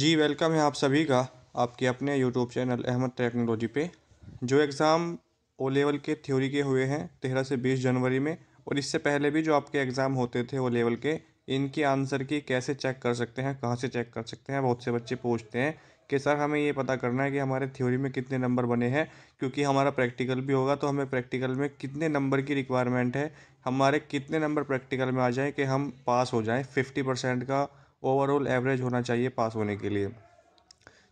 जी welcome है आप सभी का आपके अपने यूट्यूब चैनल अहमद टेक्नोलॉजी पे जो एग्ज़ाम ओ लेवल के थ्योरी के हुए हैं तेरह से बीस जनवरी में और इससे पहले भी जो आपके एग्ज़ाम होते थे ओ लेवल के इनके आंसर की कैसे चेक कर सकते हैं कहाँ से चेक कर सकते हैं बहुत से बच्चे पूछते हैं कि सर हमें ये पता करना है कि हमारे थ्योरी में कितने नंबर बने हैं क्योंकि हमारा प्रैक्टिकल भी होगा तो हमें प्रैक्टिकल में कितने नंबर की रिक्वायरमेंट है हमारे कितने नंबर प्रैक्टिकल में आ जाएँ कि हम पास हो जाएँ फिफ्टी परसेंट का ओवरऑल एवरेज होना चाहिए पास होने के लिए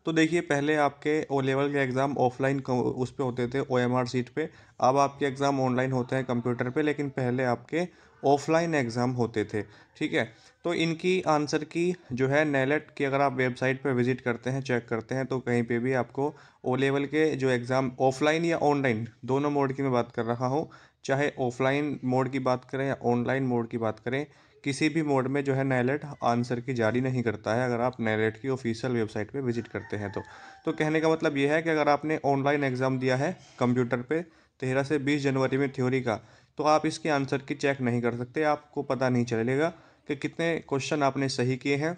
तो देखिए पहले आपके ओ लेवल के एग्ज़ाम ऑफलाइन उस पर होते थे ओ एम आर सीट पर अब आपके एग्ज़ाम ऑनलाइन होते हैं कंप्यूटर पे लेकिन पहले आपके ऑफलाइन एग्ज़ाम होते थे ठीक है तो इनकी आंसर की जो है नैलेट की अगर आप वेबसाइट पर विज़िट करते हैं चेक करते हैं तो कहीं पे भी आपको ओ लेवल के जो एग्ज़ाम ऑफलाइन या ऑनलाइन दोनों मोड की मैं बात कर रहा हूँ चाहे ऑफलाइन मोड की बात करें या ऑनलाइन मोड की बात करें किसी भी मोड में जो है नैलेट आंसर की जारी नहीं करता है अगर आप नैलेट की ऑफिशियल वेबसाइट पे विजिट करते हैं तो तो कहने का मतलब यह है कि अगर आपने ऑनलाइन एग्ज़ाम दिया है कंप्यूटर पे तेरह से बीस जनवरी में थ्योरी का तो आप इसके आंसर की चेक नहीं कर सकते आपको पता नहीं चलेगा कि कितने क्वेश्चन आपने सही किए हैं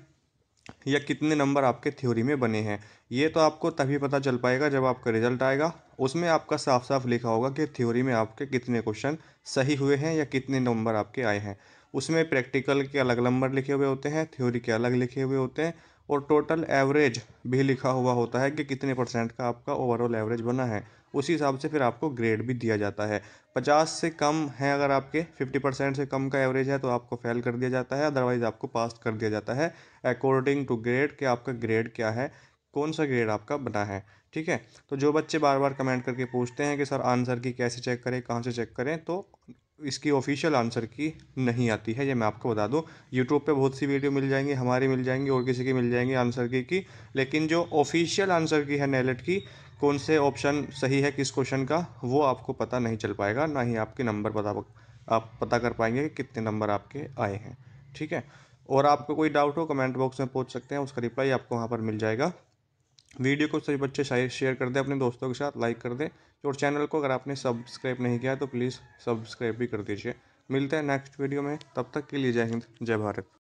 या कितने नंबर आपके थ्योरी में बने हैं ये तो आपको तभी पता चल पाएगा जब आपका रिजल्ट आएगा उसमें आपका साफ साफ लिखा होगा कि थ्योरी में आपके कितने क्वेश्चन सही हुए हैं या कितने नंबर आपके आए हैं उसमें प्रैक्टिकल के अलग नंबर लिखे हुए होते हैं थ्योरी के अलग लिखे हुए होते हैं और टोटल एवरेज भी लिखा हुआ होता है कि कितने परसेंट का आपका ओवरऑल एवरेज बना है उसी हिसाब से फिर आपको ग्रेड भी दिया जाता है पचास से कम है अगर आपके फिफ्टी परसेंट से कम का एवरेज है तो आपको फेल कर दिया जाता है अदरवाइज़ आपको पास कर दिया जाता है अकॉर्डिंग टू ग्रेड कि आपका ग्रेड क्या है कौन सा ग्रेड आपका बना है ठीक है तो जो बच्चे बार बार कमेंट करके पूछते हैं कि सर आंसर की कैसे चेक करें कहाँ से चेक करें तो इसकी ऑफिशियल आंसर की नहीं आती है ये मैं आपको बता दूं यूट्यूब पे बहुत सी वीडियो मिल जाएंगी हमारी मिल जाएंगी और किसी की मिल जाएंगी आंसर की की लेकिन जो ऑफिशियल आंसर की है नैलेट की कौन से ऑप्शन सही है किस क्वेश्चन का वो आपको पता नहीं चल पाएगा ना ही आपके नंबर पता आप पता कर पाएंगे कि कितने नंबर आपके आए हैं ठीक है और आपको कोई डाउट हो कमेंट बॉक्स में पूछ सकते हैं उसका रिप्लाई आपको वहाँ पर मिल जाएगा वीडियो को सभी बच्चे शेयर कर दें अपने दोस्तों के साथ लाइक कर दें और चैनल को अगर आपने सब्सक्राइब नहीं किया तो प्लीज़ सब्सक्राइब भी कर दीजिए मिलते हैं नेक्स्ट वीडियो में तब तक के लिए जय हिंद जय भारत